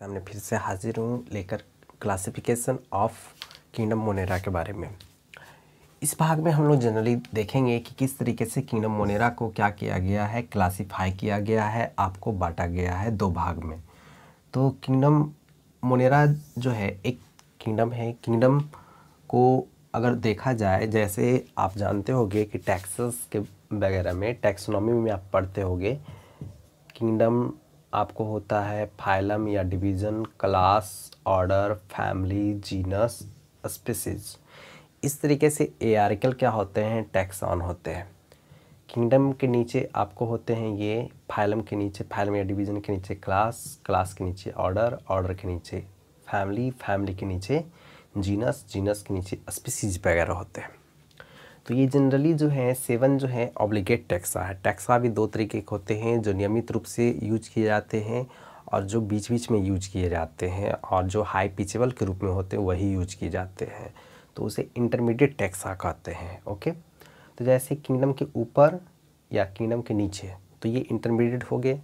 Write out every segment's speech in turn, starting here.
सामने फिर से हाजिर हूँ लेकर क्लासिफिकेशन ऑफ किंगडम मोनेरा के बारे में इस भाग में हम लोग जनरली देखेंगे कि किस तरीके से किंगडम मोनेरा को क्या किया गया है क्लासीफाई किया गया है आपको बांटा गया है दो भाग में तो किंगडम मोनेरा जो है एक किंगडम है किंगडम को अगर देखा जाए जैसे आप जानते होंगे कि टैक्सेस के वगैरह में टैक्सोनॉमी में आप पढ़ते होंगे किंगडम आपको होता है फाइलम या division class order family genus species इस तरीके से एआरिकल क्या होते हैं टैक्सॉन होते हैं किंगडम के नीचे आपको होते हैं ये फाइलम के नीचे फाइलम या डिवीज़न के नीचे क्लास क्लास के नीचे ऑर्डर ऑर्डर के नीचे फैमिली फैमिली के नीचे जीनस जीनस के नीचे स्पीसीज वगैरह होते हैं तो ये जनरली जो है सेवन जो है ऑब्लिगेट टैक्सा है टैक्सा भी दो तरीके के होते हैं जो नियमित रूप से यूज किए जाते हैं और जो बीच बीच में यूज किए जाते हैं और जो हाई पिचेबल के रूप में होते हैं वही यूज किए जाते हैं तो उसे इंटरमीडिएट टैक्सा कहते हैं ओके तो जैसे किंगडम के ऊपर या किंगडम के नीचे तो ये इंटरमीडिएट हो गए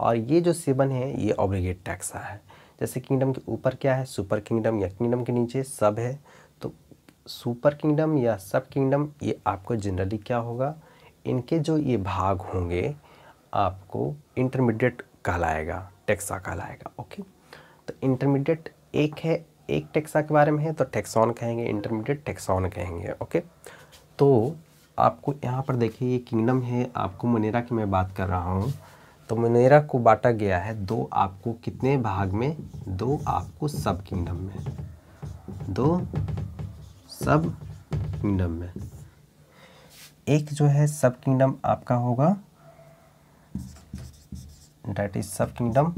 और ये जो सेवन है ये ऑब्लिगेट टैक्सा है जैसे किंगडम के ऊपर क्या है सुपर किंगडम या किंगडम के नीचे सब है सुपर किंगडम या सब किंगडम ये आपको जनरली क्या होगा इनके जो ये भाग होंगे आपको इंटरमीडिएट कहलाएगा टेक्सा कहलाएगा ओके तो इंटरमीडिएट एक है एक टेक्सा के बारे में है तो टेक्सॉन कहेंगे इंटरमीडिएट टेक्सॉन कहेंगे ओके तो आपको यहाँ पर देखिए ये किंगडम है आपको मुनेरा की मैं बात कर रहा हूँ तो मुनेरा को बांटा गया है दो आपको कितने भाग में दो आपको सब किंगडम में दो सब किंगडम में एक जो है सब किंगडम आपका होगा that is sub kingdom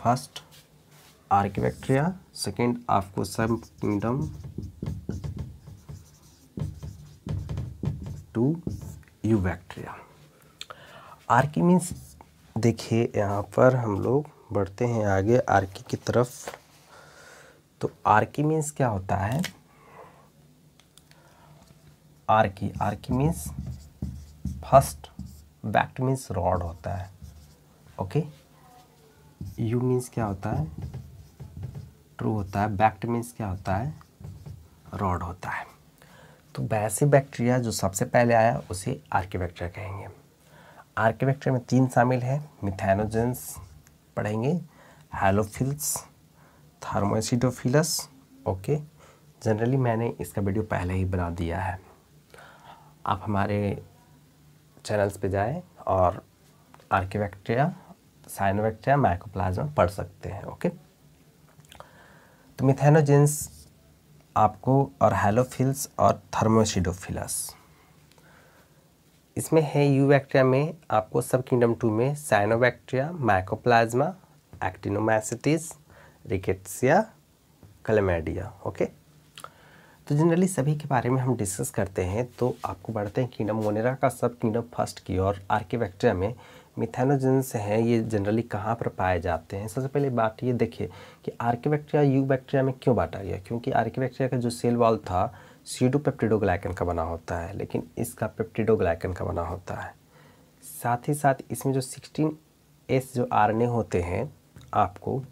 first archaebacteria second आपको sub kingdom two eubacteria archae means देखिए यहाँ पर हम लोग बढ़ते हैं आगे आर्की की तरफ तो आर्की मीन्स क्या होता है archae archae means first bact means rod होता है ओके यू मीन्स क्या होता है ट्रू होता है बैक्ट मीन्स क्या होता है रॉड होता है तो वैसे बैक्टीरिया जो सबसे पहले आया उसे आर्किबैक्टीरिया कहेंगे आर्किबैक्टीरिया में तीन शामिल हैं मिथेनोजेंस पढ़ेंगे हेलोफिल्स थार्मोसिटोफिलस ओके जनरली मैंने इसका वीडियो पहले ही बना दिया है आप हमारे चैनल्स पे जाएं और आर्किवैक्टेरिया साइनोवैक्टेरिया माइकोप्लाज्मा पढ़ सकते हैं ओके तो मिथेनोजेंस आपको और हेलोफिल्स और थर्मोसिडोफिलस इसमें है यू बैक्टीरिया में आपको सब किंगडम टू में cyanobacteria mycoplasma actinomycetes rickettsia chlamydia okay तो जनरली सभी के बारे में हम डिस्कस करते हैं तो आपको बढ़ते हैं किंगडम मोनेरा का सब किंगडम फर्स्ट की और आर्किवेक्ट्रिया में मिथेनोजेंस हैं ये जनरली कहाँ पर पाए जाते हैं सबसे पहले बात ये देखिए कि आर्किवेक्ट्रिया यू बैक्टीरिया में क्यों बांटा गया क्योंकि आर्किवेक्ट्रिया का जो सेल वॉल था सीडो पेप्टिडोग्लाइकन का बना होता है लेकिन इसका पेप्टिडोग्लाइकन का बना होता है साथ ही साथ इसमें जो सिक्सटीन एस जो आर होते हैं आपको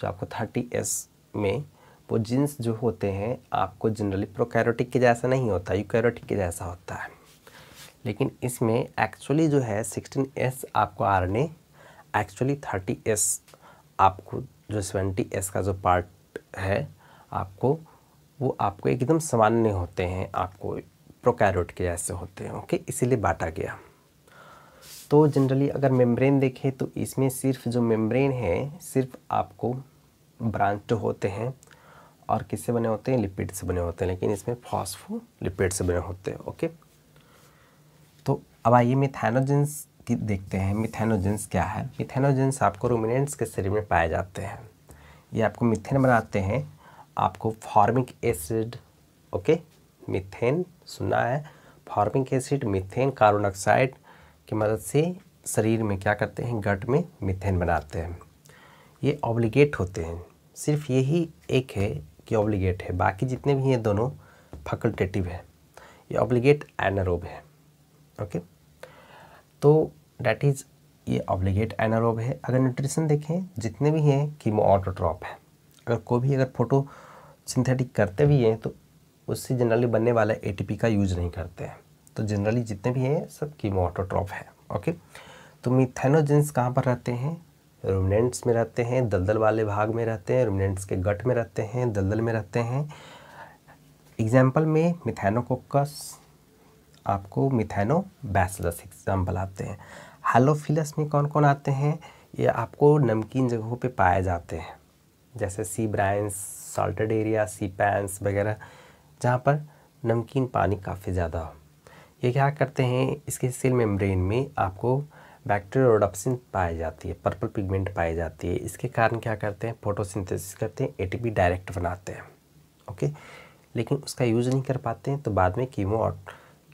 जो आपको थर्टी एस में वो जीन्स जो होते हैं आपको जनरली प्रोकैरोटिक के जैसा नहीं होता यूकैरोटिक के जैसा होता है लेकिन इसमें एक्चुअली जो है सिक्सटीन एस आपको आर ने एक्चुअली थर्टी एस आपको जो सेवेंटी एस का जो पार्ट है आपको वो आपको एकदम सामान्य होते हैं आपको प्रोकैरोट के जैसे होते हैं ओके इसीलिए बांटा गया तो जनरली अगर मेम्ब्रेन देखें तो इसमें सिर्फ जो मेम्ब्रेन है सिर्फ आपको ब्रांच होते हैं और किससे बने होते हैं लिपिड से बने होते हैं लेकिन इसमें फॉस्फो लिपिड से बने होते हैं ओके तो अब आइए मिथेनोजेंस की देखते हैं मिथेनोजेंस क्या है मिथेनोजेंस आपको रोमिनेंट्स के शरीर में पाए जाते हैं ये आपको मिथेन बनाते हैं आपको फॉर्मिक एसिड ओके मिथेन सुना है formic acid methane carbon dioxide की मदद से शरीर में क्या करते हैं गट में मिथेन बनाते हैं ये ऑब्लिगेट होते हैं सिर्फ यही एक है कि ऑब्लिगेट है बाकी जितने भी हैं दोनों फैकल्टेटिव है ये ऑब्लिगेट एनारोब है ओके तो डैट इज़ ये ऑब्लिगेट एनारोब है अगर न्यूट्रिशन देखें जितने भी हैं कीमो ऑटोट्रॉप है अगर कोई भी अगर फोटो सिंथेटिक करते भी हैं तो उससे जनरली बनने वाला एटीपी का यूज़ नहीं करते हैं तो जनरली जितने भी हैं सब कीमोटोट्रॉप है ओके तो मिथेनोजेंस कहाँ पर रहते हैं रोमनेंट्स में रहते हैं दलदल वाले भाग में रहते हैं रोमनेंट्स के गट में रहते हैं दलदल में रहते हैं एग्जाम्पल में मिथेनोकोकस आपको मिथेनो बैसलस एग्जाम्पल आते हैं हालोफिलस में कौन कौन आते हैं ये आपको नमकीन जगहों पे पाए जाते हैं जैसे सी ब्राइंस सॉल्टेड एरिया सी पैंस वगैरह जहाँ पर नमकीन पानी काफ़ी ज़्यादा हो ये क्या करते हैं इसके सेल मेम्ब्रेन में आपको बैक्टीरिया रोडप्सिन पाई जाती है पर्पल पिगमेंट पाई जाती है इसके कारण क्या करते हैं फोटोसिंथेसिस करते हैं एटीपी डायरेक्ट बनाते हैं ओके लेकिन उसका यूज़ नहीं कर पाते हैं तो बाद में कीमो और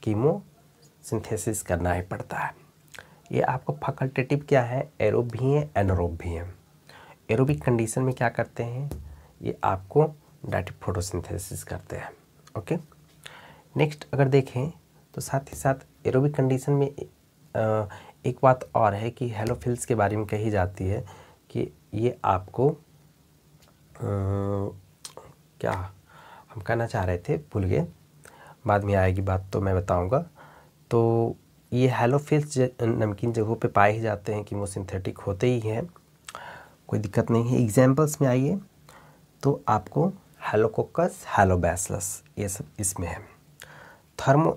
कीमो सिंथेसिस करना ही पड़ता है ये आपको फैकल्टेटिव क्या है एरोब भी हैं एनरोब भी हैं एरोबिक कंडीशन में क्या करते हैं ये आपको डायरेक्ट फोटोसिंथेसिस करते हैं ओके नेक्स्ट अगर देखें तो साथ ही साथ एरोबिक कंडीशन में एक बात और है कि हेलोफिल्स के बारे में कही जाती है कि ये आपको आ, क्या हम कहना चाह रहे थे भूल गए बाद में आएगी बात तो मैं बताऊंगा तो ये हेलोफिल्स नमकीन जगहों पे पाए ही जाते हैं कि वो सिंथेटिक होते ही हैं कोई दिक्कत नहीं है एग्जाम्पल्स में आइए तो आपको हेलोकोकस हेलोबैसलस ये सब इसमें है थर्मो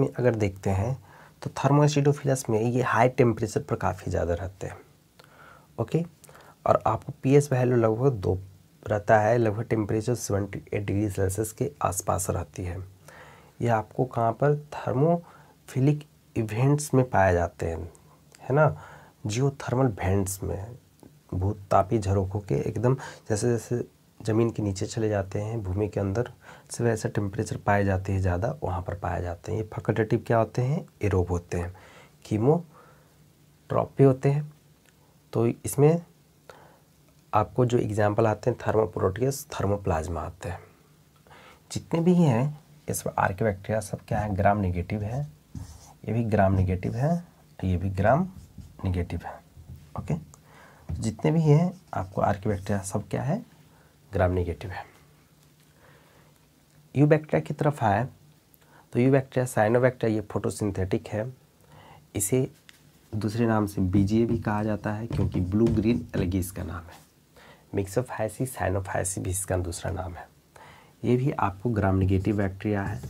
में अगर देखते हैं तो थर्मो में ये हाई टेम्परेचर पर काफ़ी ज़्यादा रहते हैं ओके और आपको पी एस वैल्यू लगभग दो रहता है लगभग temperature seventy eight degree Celsius के आसपास रहती है यह आपको कहाँ पर थर्मोफिलिक इवेंट्स में पाए जाते हैं है ना जियो थर्मल भेंट्स में तापी झरोखों के एकदम जैसे जैसे ज़मीन के नीचे चले जाते हैं भूमि के अंदर सब ऐसा टेम्परेचर पाए जाते हैं ज़्यादा वहाँ पर पाए जाते हैं ये फकटेटिव क्या होते हैं एरोब होते हैं कीमो ट्रॉपी होते हैं तो इसमें आपको जो एग्ज़ाम्पल आते हैं थर्मोप्रोटियस थर्मोप्लाज्मा आते हैं जितने भी हैं ये सब बैक्टीरिया सब क्या है ग्राम निगेटिव है ये भी ग्राम निगेटिव है ये भी ग्राम निगेटिव है ओके जितने भी हैं आपको बैक्टीरिया सब क्या है ग्राम निगेटिव है यू बैक्टीरिया की तरफ आए तो यू बैक्टीरिया साइनोबैक्टीरिया ये फोटोसिंथेटिक है इसे दूसरे नाम से बीजे भी कहा जाता है क्योंकि ब्लू ग्रीन एलगी इसका नाम है मिक्सोफाइसी साइनोफाइसी भी इसका दूसरा नाम है ये भी आपको ग्राम निगेटिव बैक्टीरिया है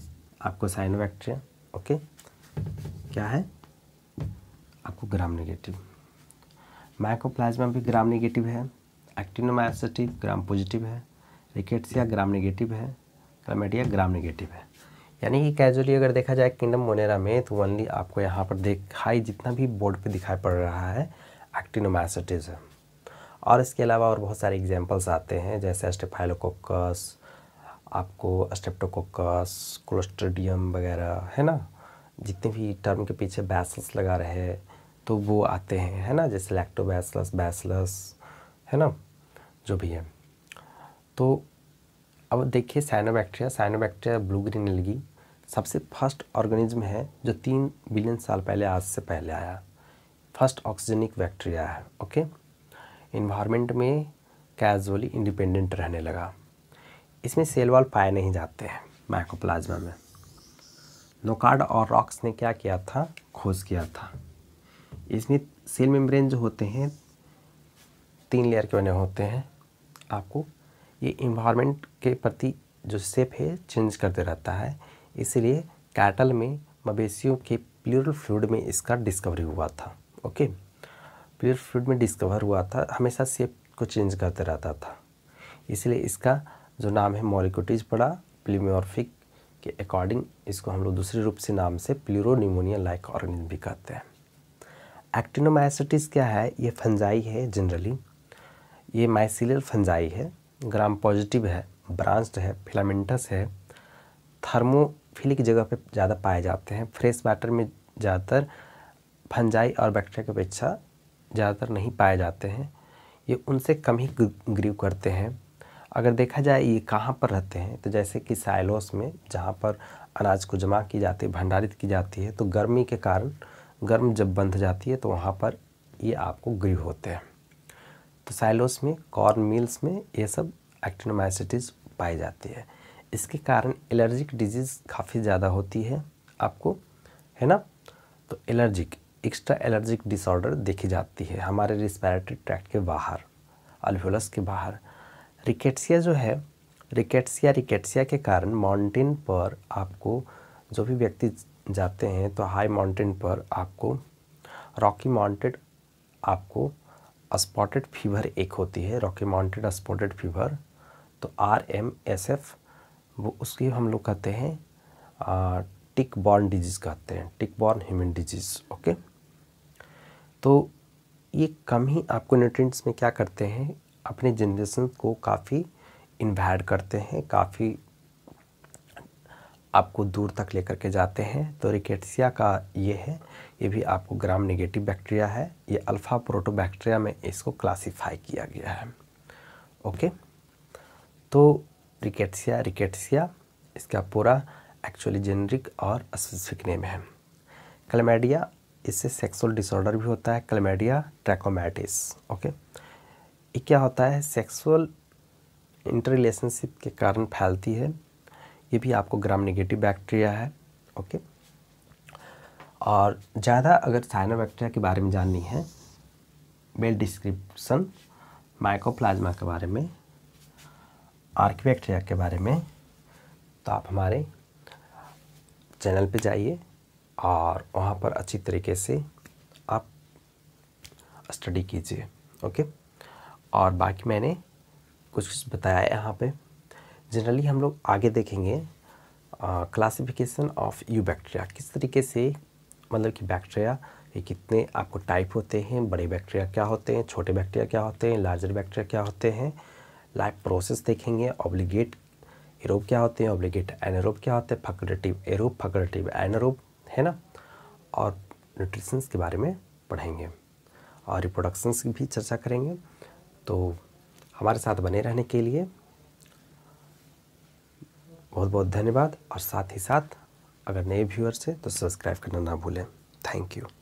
आपको साइनोबैक्टीरिया ओके क्या है आपको ग्राम निगेटिव माइकोप्लाज्मा भी ग्राम निगेटिव है एक्टिनोमाइसिटिव ग्राम पॉजिटिव है रिकेट्सिया ग्राम निगेटिव है क्लामेडिया ग्राम निगेटिव है यानी कि कैजुअली अगर देखा जाए किंगडम मोनेरा में तो ओनली आपको यहाँ पर दिखाई जितना भी बोर्ड पे दिखाई पड़ रहा है एक्टिनोमाइसिटिज है और इसके अलावा और बहुत सारे एग्जाम्पल्स आते हैं जैसे स्टेफाइलोकोकस आपको अस्टेप्टोकोकस क्लोस्ट्रेडियम वगैरह है ना जितने भी टर्म के पीछे बैसल्स लगा रहे तो वो आते हैं है ना जैसे लैक्टोबैसलस बैसलस है ना जो भी है तो अब देखिए cyanobacteria cyanobacteria blue green algae सबसे फर्स्ट ऑर्गेनिज्म है जो तीन बिलियन साल पहले आज से पहले आया फर्स्ट ऑक्सीजनिक बैक्टीरिया है ओके इन्वायरमेंट में कैजुअली इंडिपेंडेंट रहने लगा इसमें सेल वॉल पाए नहीं जाते हैं माइकोप्लाज्मा में लोकार्ड और रॉक्स ने क्या किया था खोज किया था इसमें सेल मेम्ब्रेन जो होते हैं तीन लेयर के बने होते हैं आपको ये इन्वायरमेंट के प्रति जो सेप है चेंज करते रहता है इसलिए कैटल में मवेशियों के प्लूरल फ्लूड में इसका डिस्कवरी हुआ था ओके प्लूरल फ्लूड में डिस्कवर हुआ था हमेशा सेप को चेंज करते रहता था इसलिए इसका जो नाम है मॉलिकोटिज पड़ा प्लीमोरफिक के अकॉर्डिंग इसको हम लोग दूसरे रूप से नाम से प्लूरोनिमोनिया लाइक ऑर्गेनिज्म भी कहते हैं एक्टिनोमाइसिटिस क्या है ये फंजाई है जनरली ये माइसिलियल फंजाई है ग्राम पॉजिटिव है ब्रांच्ड है फिलामेंटस है थर्मोफिलिक जगह पे ज़्यादा पाए जाते हैं फ्रेश वाटर में ज़्यादातर फंजाई और बैक्टीरिया की अपेक्षा ज़्यादातर नहीं पाए जाते हैं ये उनसे कम ही ग्रीव करते हैं अगर देखा जाए ये कहाँ पर रहते हैं तो जैसे कि साइलोस में जहाँ पर अनाज को जमा की जाती है भंडारित की जाती है तो गर्मी के कारण गर्म जब बंध जाती है तो वहाँ पर ये आपको ग्रीव होते हैं तो साइलोस में कॉर्न मिल्स में ये सब एक्टिनोमाइसिटिस पाई जाती है इसके कारण एलर्जिक डिजीज़ काफ़ी ज़्यादा होती है आपको है ना तो एलर्जिक एक्स्ट्रा एलर्जिक डिसऑर्डर देखी जाती है हमारे रिस्पायरेटरी ट्रैक्ट के बाहर अल्फोलस के बाहर रिकेट्सिया जो है रिकेट्सिया रिकेट्सिया के कारण माउंटेन पर आपको जो भी व्यक्ति जाते हैं तो हाई माउंटेन पर आपको रॉकी माउंटेड आपको स्पॉटेड फीवर एक होती है रॉकी माउंटेड स्पॉटेड फीवर तो आर एम एस एफ वो उसकी हम लोग कहते हैं टिक बॉर्न डिजीज़ कहते हैं tick borne human disease okay तो ये कम ही आपको न्यूट्रिएंट्स में क्या करते हैं अपने जनरेशन को काफ़ी इन्वैड करते हैं काफ़ी आपको दूर तक लेकर के जाते हैं तो रिकेटसिया का ये है ये भी आपको ग्राम नेगेटिव बैक्टीरिया है ये अल्फ़ा प्रोटोबैक्टीरिया में इसको क्लासिफाई किया गया है ओके तो रिकेटसिया रिकेटसिया इसका पूरा एक्चुअली जेनरिक और स्पेसिफिक नेम है क्लेमेडिया इससे सेक्सुअल डिसऑर्डर भी होता है क्लेमेडिया ट्रैकोमैटिस ओके ये क्या होता है सेक्सुअल इंटर रिलेशनशिप के कारण फैलती है ये भी आपको ग्राम निगेटिव बैक्टीरिया है ओके और ज़्यादा अगर साइनो बैक्टीरिया के बारे में जाननी है बेल डिस्क्रिप्सन माइकोप्लाज्मा के बारे में आर्किबैक्टीरिया के बारे में तो आप हमारे चैनल पे जाइए और वहाँ पर अच्छी तरीके से आप स्टडी कीजिए ओके और बाकी मैंने कुछ कुछ बताया यहाँ पर जनरली हम लोग आगे देखेंगे क्लासिफिकेशन ऑफ यू बैक्टीरिया किस तरीके से मतलब कि बैक्टीरिया ये कितने आपको टाइप होते हैं बड़े बैक्टीरिया क्या होते हैं छोटे बैक्टीरिया क्या होते हैं लार्जर बैक्टीरिया क्या होते हैं लाइफ प्रोसेस देखेंगे ऑब्लिगेट एरोब क्या होते हैं ऑब्लिगेट एनरोब क्या होते हैं फकरेटिव एरोब फकरेटिव एनरोब है ना और न्यूट्रिशंस के बारे में पढ़ेंगे और रिप्रोडक्शंस की भी चर्चा करेंगे तो हमारे साथ बने रहने के लिए बहुत बहुत धन्यवाद और साथ ही साथ अगर नए व्यूअर्स हैं तो सब्सक्राइब करना ना भूलें थैंक यू